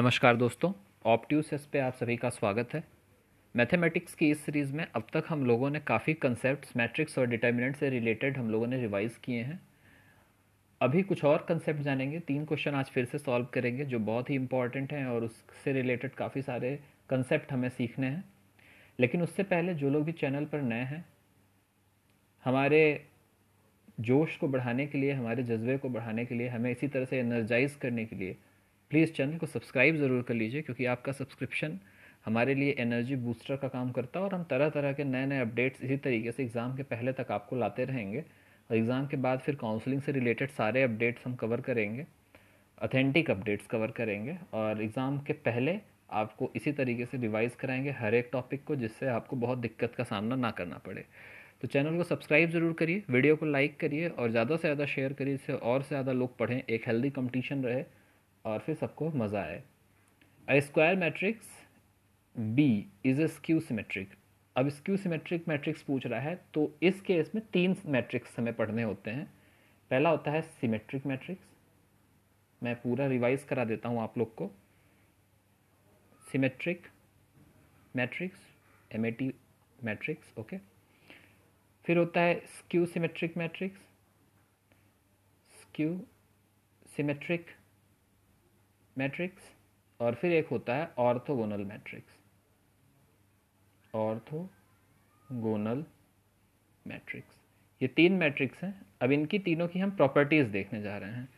नमस्कार दोस्तों ऑप्ट्यूसेस पे आप सभी का स्वागत है मैथमेटिक्स की इस सीरीज़ में अब तक हम लोगों ने काफ़ी कंसेप्ट मैट्रिक्स और डिटर्मिनेंट से रिलेटेड हम लोगों ने रिवाइज़ किए हैं अभी कुछ और कंसेप्ट जानेंगे तीन क्वेश्चन आज फिर से सॉल्व करेंगे जो बहुत ही इंपॉर्टेंट हैं और उससे रिलेटेड काफ़ी सारे कंसेप्ट हमें सीखने हैं लेकिन उससे पहले जो लोग भी चैनल पर नए हैं हमारे जोश को बढ़ाने के लिए हमारे जज्बे को बढ़ाने के लिए हमें इसी तरह से एनर्जाइज करने के लिए प्लीज़ चैनल को सब्सक्राइब ज़रूर कर लीजिए क्योंकि आपका सब्सक्रिप्शन हमारे लिए एनर्जी बूस्टर का काम करता है और हम तरह तरह के नए नए अपडेट्स इसी तरीके से एग्ज़ाम के पहले तक आपको लाते रहेंगे और एग्ज़ाम के बाद फिर काउंसलिंग से रिलेटेड सारे अपडेट्स हम कवर करेंगे अथेंटिक अपडेट्स कवर करेंगे और एग्ज़ाम के पहले आपको इसी तरीके से रिवाइज़ कराएंगे हर एक टॉपिक को जिससे आपको बहुत दिक्कत का सामना ना करना पड़े तो चैनल को सब्सक्राइब ज़रूर करिए वीडियो को लाइक करिए और ज़्यादा से ज़्यादा शेयर करिए इससे और से ज़्यादा लोग पढ़ें एक हेल्दी कंपटीशन रहे और फिर सबको मज़ा आए a square matrix B is a skew symmetric अब स्क्यू सिमेट्रिक मैट्रिक्स पूछ रहा है तो इस केस में तीन मैट्रिक्स हमें पढ़ने होते हैं पहला होता है सिमेट्रिक मैट्रिक्स मैं पूरा रिवाइज करा देता हूँ आप लोग को symmetric matrix M A T matrix okay फिर होता है skew symmetric matrix skew symmetric matrix और फिर एक होता है ऑर्थोगोनल मैट्रिक्स ऑर्थोगोनल मैट्रिक्स ये तीन मैट्रिक्स हैं अब इनकी तीनों की हम प्रॉपर्टीज़ देखने जा रहे हैं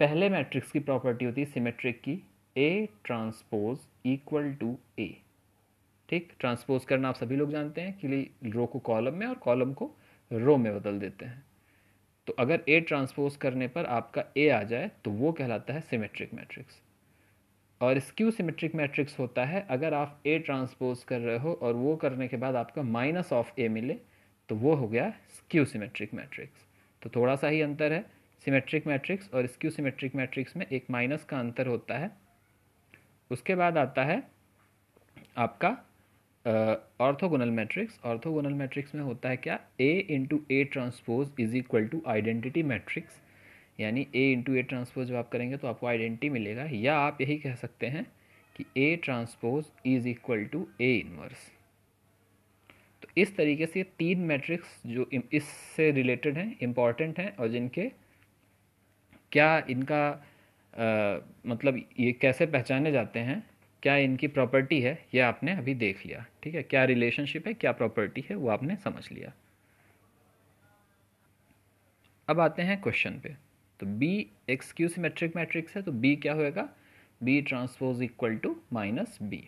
पहले मैट्रिक्स की प्रॉपर्टी होती है सिमेट्रिक की A transpose equal to A ठीक ट्रांसपोज करना आप सभी लोग जानते हैं कि रो को कॉलम में और कॉलम को रो में बदल देते हैं तो अगर ए ट्रांसपोज करने पर आपका ए आ जाए तो वो कहलाता है सिमेट्रिक मैट्रिक्स और स्क्यू सिमेट्रिक मैट्रिक्स होता है अगर आप ए ट्रांसपोज कर रहे हो और वो करने के बाद आपका माइनस ऑफ ए मिले तो वो हो गया स्क्यू सिमेट्रिक मैट्रिक्स तो थोड़ा सा ही अंतर है सिमेट्रिक मैट्रिक्स और स्क्यू सिमेट्रिक मैट्रिक्स में एक माइनस का अंतर होता है उसके बाद आता है आपका ऑर्थोगोनल मैट्रिक्स ऑर्थोगोनल मैट्रिक्स में होता है क्या A into A transpose is equal to identity matrix यानी ए इंटू ए ट्रांसपोज जब आप करेंगे तो आपको आइडेंटिटी मिलेगा या आप यही कह सकते हैं कि A transpose is equal to A inverse तो इस तरीके से तीन मैट्रिक्स जो इससे रिलेटेड हैं इम्पॉर्टेंट हैं और जिनके क्या इनका आ, मतलब ये कैसे पहचाने जाते हैं क्या इनकी प्रॉपर्टी है ये आपने अभी देख लिया ठीक है क्या रिलेशनशिप है क्या प्रॉपर्टी है वो आपने समझ लिया अब आते हैं क्वेश्चन पे तो B skew symmetric matrix है तो B क्या होएगा B transpose equal to minus B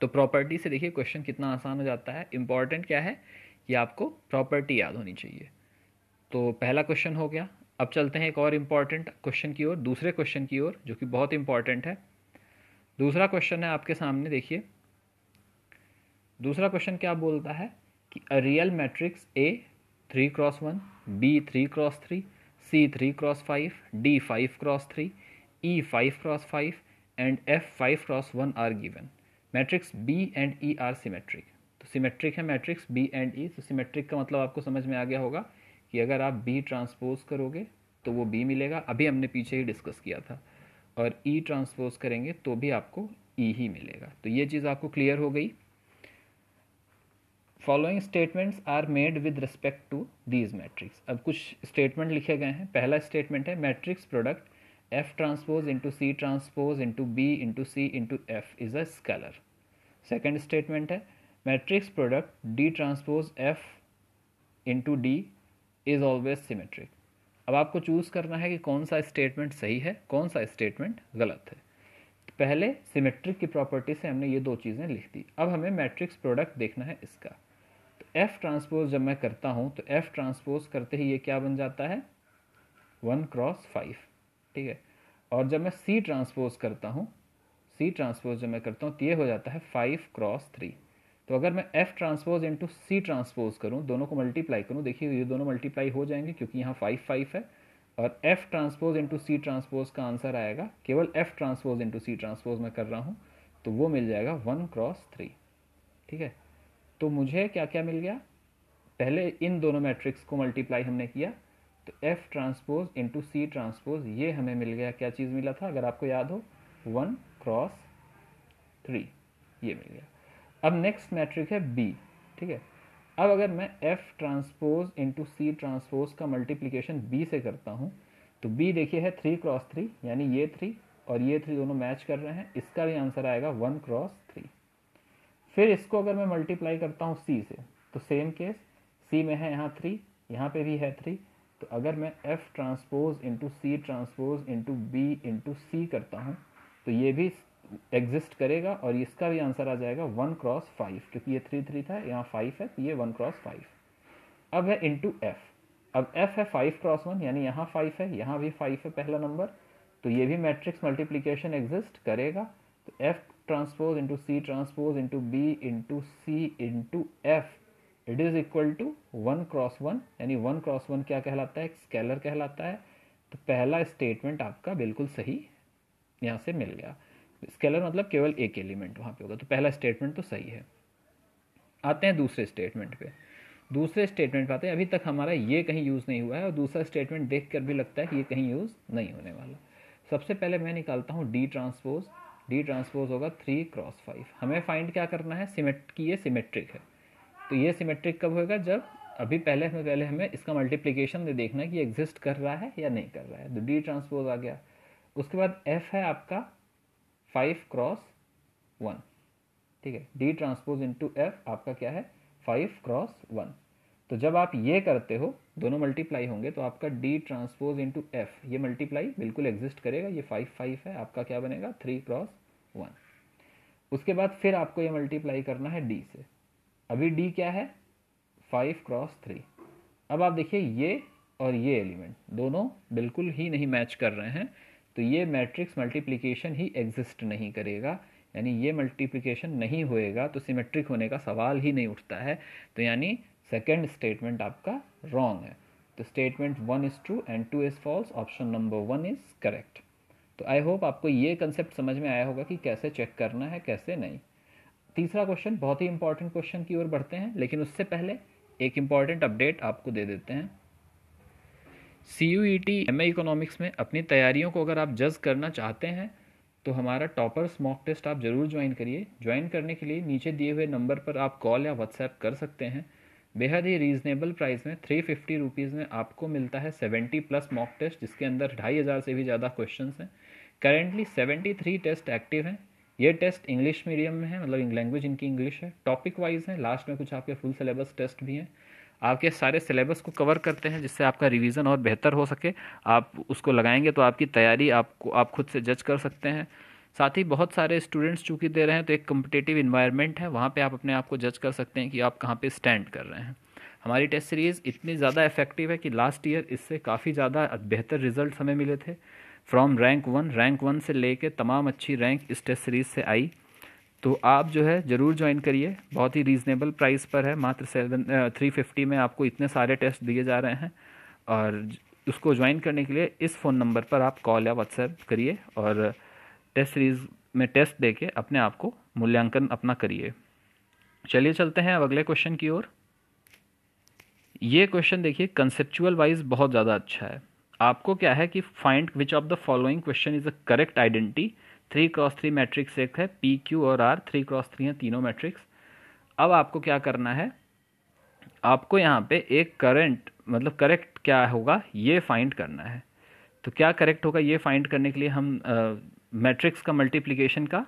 तो प्रॉपर्टी से देखिए क्वेश्चन कितना आसान हो जाता है इंपॉर्टेंट क्या है ये आपको प्रॉपर्टी याद होनी चाहिए तो पहला क्वेश्चन हो गया अब चलते हैं एक और इम्पॉर्टेंट क्वेश्चन की ओर दूसरे क्वेश्चन की ओर जो कि बहुत इंपॉर्टेंट है दूसरा क्वेश्चन है आपके सामने देखिए दूसरा क्वेश्चन क्या बोलता है कि a real matrix A three cross one B three cross three C three cross five D five cross three E five cross five and F five cross one are given matrix B and E are symmetric तो symmetric है matrix B and E तो symmetric का मतलब आपको समझ में आ गया होगा कि अगर आप बी ट्रांसपोज करोगे तो वो बी मिलेगा अभी हमने पीछे ही डिस्कस किया था और ई e ट्रांसपोज करेंगे तो भी आपको ई e ही मिलेगा तो ये चीज़ आपको क्लियर हो गई following statements are made with respect to these matrix अब कुछ स्टेटमेंट लिखे गए हैं पहला स्टेटमेंट है matrix product F transpose into C transpose into B into C into F is a scalar second statement है matrix product D transpose F into D is always symmetric अब आपको चूज़ करना है कि कौन सा स्टेटमेंट सही है कौन सा स्टेटमेंट गलत है तो पहले सिमेट्रिक की प्रॉपर्टी से हमने ये दो चीज़ें लिख दी अब हमें मैट्रिक्स प्रोडक्ट देखना है इसका तो एफ़ ट्रांसपोज जब मैं करता हूँ तो एफ़ ट्रांसपोज करते ही ये क्या बन जाता है वन क्रॉस फाइव ठीक है और जब मैं सी ट्रांसपोज करता हूँ सी ट्रांसपोज जब मैं करता हूँ तो ये हो जाता है फाइव क्रॉस थ्री तो अगर मैं F transpose into C transpose करूँ दोनों को मल्टीप्लाई करूँ देखिए ये दोनों मल्टीप्लाई हो जाएंगे क्योंकि यहाँ फाइव फाइव है और F transpose into C transpose का आंसर आएगा केवल F transpose into C transpose मैं कर रहा हूँ तो वो मिल जाएगा वन क्रॉस थ्री ठीक है तो मुझे क्या क्या मिल गया पहले इन दोनों मैट्रिक्स को मल्टीप्लाई हमने किया तो F transpose into C transpose ये हमें मिल गया क्या चीज़ मिला था अगर आपको याद हो वन क्रॉस थ्री ये मिल गया अब नेक्स्ट मैट्रिक है बी ठीक है अब अगर मैं F transpose into C transpose का मल्टीप्लीकेशन बी से करता हूँ तो बी देखिए है थ्री क्रॉस थ्री यानी ये थ्री और ये थ्री दोनों मैच कर रहे हैं इसका भी आंसर आएगा वन क्रॉस थ्री फिर इसको अगर मैं मल्टीप्लाई करता हूँ सी से तो सेम केस सी में है यहाँ थ्री यहाँ पे भी है थ्री तो अगर मैं F transpose into C transpose into B into C करता हूँ तो ये भी एग्जिस्ट करेगा और इसका भी आंसर आ जाएगा वन क्रॉस फाइव क्योंकि ये थ्री थ्री था यहाँ फाइव है तो ये वन क्रॉस फाइव अब है इन टू एफ अब एफ है फाइव क्रॉस वन यानी यहाँ फाइव है यहाँ भी फाइव है पहला नंबर तो ये भी मैट्रिक्स मल्टीप्लीकेशन एग्जिस्ट करेगा तो F transpose into C transpose into B into C into F it is equal to one cross one यानी वन क्रॉस वन क्या कहलाता है स्केलर कहलाता है तो पहला स्टेटमेंट आपका बिल्कुल सही यहाँ से मिल गया स्केलर मतलब केवल एक एलिमेंट वहाँ पे होगा तो पहला स्टेटमेंट तो सही है आते हैं दूसरे स्टेटमेंट पे दूसरे स्टेटमेंट पे आते हैं अभी तक हमारा ये कहीं यूज़ नहीं हुआ है और दूसरा स्टेटमेंट देख कर भी लगता है कि ये कहीं यूज़ नहीं होने वाला सबसे पहले मैं निकालता हूँ डी ट्रांसपोज डी ट्रांसपोज होगा थ्री क्रॉस फाइव हमें फाइंड क्या करना है सिमेट कि ये सिमेट्रिक है तो ये सिमेट्रिक कब होगा जब अभी पहले हमें पहले हमें इसका मल्टीप्लिकेशन दे देखना कि एग्जिस्ट कर रहा है या नहीं कर रहा है तो डी ट्रांसपोज आ गया उसके बाद एफ है आपका फाइव क्रॉस वन ठीक है डी ट्रांसपोज इंटू एफ आपका क्या है फाइव क्रॉस वन तो जब आप ये करते हो दोनों मल्टीप्लाई होंगे तो आपका डी ट्रांसपोज इंटू एफ ये मल्टीप्लाई बिल्कुल एग्जिस्ट करेगा ये फाइव फाइव है आपका क्या बनेगा थ्री क्रॉस वन उसके बाद फिर आपको ये मल्टीप्लाई करना है डी से अभी डी क्या है फाइव क्रॉस थ्री अब आप देखिए ये और ये एलिमेंट दोनों बिल्कुल ही नहीं मैच कर रहे हैं तो ये मैट्रिक्स मल्टीप्लिकेशन ही एग्जिस्ट नहीं करेगा यानी ये मल्टीप्लिकेशन नहीं होएगा तो सिमेट्रिक होने का सवाल ही नहीं उठता है तो यानी सेकेंड स्टेटमेंट आपका रॉन्ग है तो statement one is true and two is false option number one is correct तो आई होप आपको ये कंसेप्ट समझ में आया होगा कि कैसे चेक करना है कैसे नहीं तीसरा क्वेश्चन बहुत ही इंपॉर्टेंट क्वेश्चन की ओर बढ़ते हैं लेकिन उससे पहले एक इम्पॉर्टेंट अपडेट आपको दे देते हैं C U E T M economics में अपनी तैयारियों को अगर आप जज करना चाहते हैं तो हमारा टॉपर्स मॉक टेस्ट आप ज़रूर ज्वाइन करिए ज्वाइन करने के लिए नीचे दिए हुए नंबर पर आप कॉल या व्हाट्सएप कर सकते हैं बेहद ही रीजनेबल प्राइस में थ्री फिफ्टी रुपीज़ में आपको मिलता है सेवेंटी प्लस मॉक टेस्ट जिसके अंदर ढाई हज़ार से भी ज़्यादा क्वेश्चन हैं currently seventy three test active हैं ये टेस्ट इंग्लिश मीडियम में मतलब है मतलब लैंग्वेज इनकी इंग्लिश है टॉपिक वाइज है लास्ट में कुछ आपके फुल सिलेबस टेस्ट भी हैं आपके सारे सिलेबस को कवर करते हैं जिससे आपका रिवीजन और बेहतर हो सके आप उसको लगाएंगे तो आपकी तैयारी आपको आप खुद से जज कर सकते हैं साथ ही बहुत सारे स्टूडेंट्स चूँकि दे रहे हैं तो एक कम्पिटेटिव इन्वायरमेंट है वहाँ पर आप अपने आप को जज कर सकते हैं कि आप कहाँ पर स्टैंड कर रहे हैं हमारी टेस्ट सीरीज़ इतनी ज़्यादा इफेक्टिव है कि लास्ट ईयर इससे काफ़ी ज़्यादा बेहतर रिजल्ट हमें मिले थे from rank one rank one से लेके तमाम अच्छी रैंक इस टेस्ट सीरीज़ से आई तो आप जो है ज़रूर ज्वाइन करिए बहुत ही रीज़नेबल प्राइस पर है मात्र सेवन थ्री फिफ्टी में आपको इतने सारे टेस्ट दिए जा रहे हैं और उसको ज्वाइन करने के लिए इस फ़ोन नंबर पर आप कॉल या व्हाट्सएप करिए और टेस्ट सीरीज़ में टेस्ट दे के अपने आप को मूल्यांकन अपना करिए चलिए चलते हैं अब अगले क्वेश्चन की ओर ये क्वेश्चन देखिए कंसेप्चुअल वाइज बहुत ज़्यादा अच्छा है आपको क्या है कि find which of the following question is a correct identity three cross three matrix एक है पी क्यू और आर थ्री क्रॉस थ्री हैं तीनों मैट्रिक्स अब आपको क्या करना है आपको यहाँ पे एक करंट मतलब करेक्ट क्या होगा ये फाइंड करना है तो क्या करेक्ट होगा ये फाइंड करने के लिए हम मैट्रिक्स का मल्टीप्लिकेशन का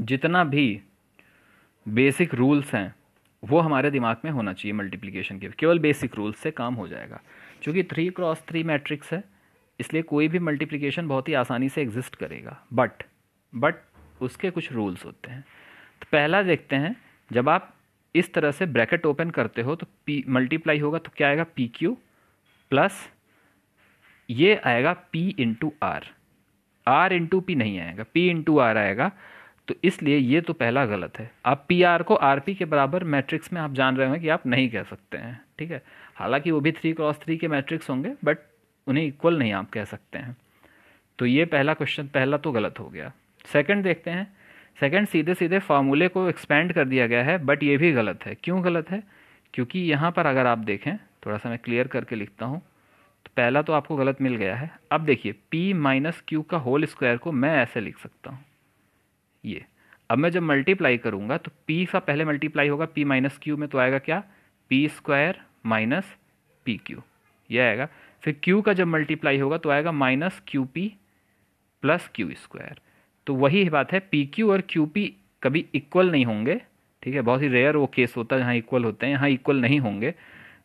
जितना भी बेसिक रूल्स हैं वो हमारे दिमाग में होना चाहिए मल्टीप्लिकेशन के केवल बेसिक रूल्स से काम हो जाएगा क्योंकि थ्री क्रॉस थ्री मैट्रिक्स है इसलिए कोई भी मल्टीप्लिकेशन बहुत ही आसानी से एग्जिस्ट करेगा बट बट उसके कुछ रूल्स होते हैं तो पहला देखते हैं जब आप इस तरह से ब्रैकेट ओपन करते हो तो पी मल्टीप्लाई होगा तो क्या आएगा पी क्यू प्लस ये आएगा P into R R into P नहीं आएगा पी इंटू आर आएगा तो इसलिए ये तो पहला गलत है आप पी आर को आर पी के बराबर मैट्रिक्स में आप जान रहे होंगे कि आप नहीं कह सकते हैं ठीक है हालांकि वो भी थ्री क्रॉस थ्री के मैट्रिक्स होंगे बट उन्हें इक्वल नहीं आप कह सकते हैं तो ये पहला क्वेश्चन पहला तो गलत हो गया सेकंड देखते हैं सेकंड सीधे सीधे फार्मूले को एक्सपेंड कर दिया गया है बट ये भी गलत है क्यों गलत है क्योंकि यहाँ पर अगर आप देखें थोड़ा सा मैं क्लियर करके लिखता हूँ तो पहला तो आपको गलत मिल गया है अब देखिए p माइनस क्यू का होल स्क्वायर को मैं ऐसे लिख सकता हूँ ये अब मैं जब मल्टीप्लाई करूँगा तो p का पहले मल्टीप्लाई होगा p माइनस क्यू में तो आएगा क्या P square minus P Q ये आएगा फिर क्यू का जब मल्टीप्लाई होगा तो आएगा minus Q P plus Q square तो वही बात है पी क्यू और क्यू पी कभी इक्वल नहीं होंगे ठीक है बहुत ही रेयर वो केस होता है जहाँ इक्वल होते हैं यहाँ इक्वल नहीं होंगे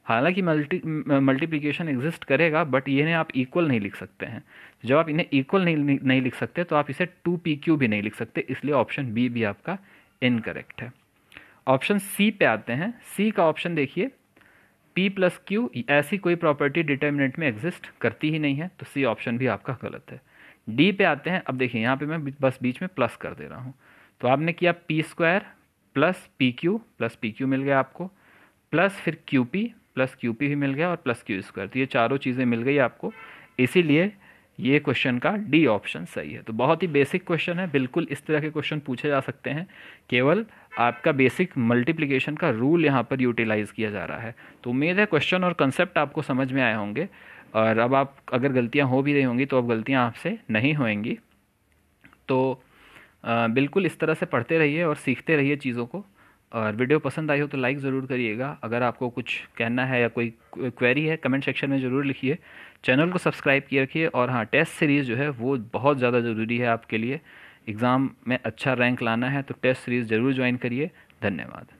हालांकि मल्टी मल्टीप्लीकेशन एग्जिस्ट करेगा बट इन्हें आप इक्वल नहीं लिख सकते हैं जब आप इन्हें इक्वल नहीं नहीं लिख सकते तो आप इसे टू पी क्यू भी नहीं लिख सकते इसलिए ऑप्शन बी भी आपका इनकरेक्ट है ऑप्शन सी पे आते हैं सी का ऑप्शन देखिए P प्लस क्यू ऐसी कोई प्रॉपर्टी डिटर्मिनेंट में एग्जिस्ट करती ही नहीं है तो सी ऑप्शन भी आपका गलत है डी पे आते हैं अब देखिए यहाँ पे मैं बस बीच में प्लस कर दे रहा हूँ तो आपने किया P square plus P Q plus P Q मिल गया आपको प्लस फिर Q P plus Q P भी मिल गया और प्लस क्यू स्क्वायर तो ये चारों चीज़ें मिल गई आपको इसीलिए ये क्वेश्चन का डी ऑप्शन सही है तो बहुत ही बेसिक क्वेश्चन है बिल्कुल इस तरह के क्वेश्चन पूछे जा सकते हैं केवल आपका बेसिक मल्टीप्लिकेशन का रूल यहाँ पर यूटिलाइज़ किया जा रहा है तो उम्मीद है क्वेश्चन और कंसेप्ट आपको समझ में आए होंगे और अब आप अगर गलतियाँ हो भी रही होंगी तो अब गलतियाँ आपसे नहीं होंगी तो आ, बिल्कुल इस तरह से पढ़ते रहिए और सीखते रहिए चीज़ों को और वीडियो पसंद आई हो तो लाइक ज़रूर करिएगा अगर आपको कुछ कहना है या कोई क्वेरी है कमेंट सेक्शन में ज़रूर लिखिए चैनल को सब्सक्राइब किए रखिए और हाँ टेस्ट सीरीज़ जो है वो बहुत ज़्यादा ज़रूरी है आपके लिए एग्ज़ाम में अच्छा रैंक लाना है तो टेस्ट सीरीज़ ज़रूर ज्वाइन करिए धन्यवाद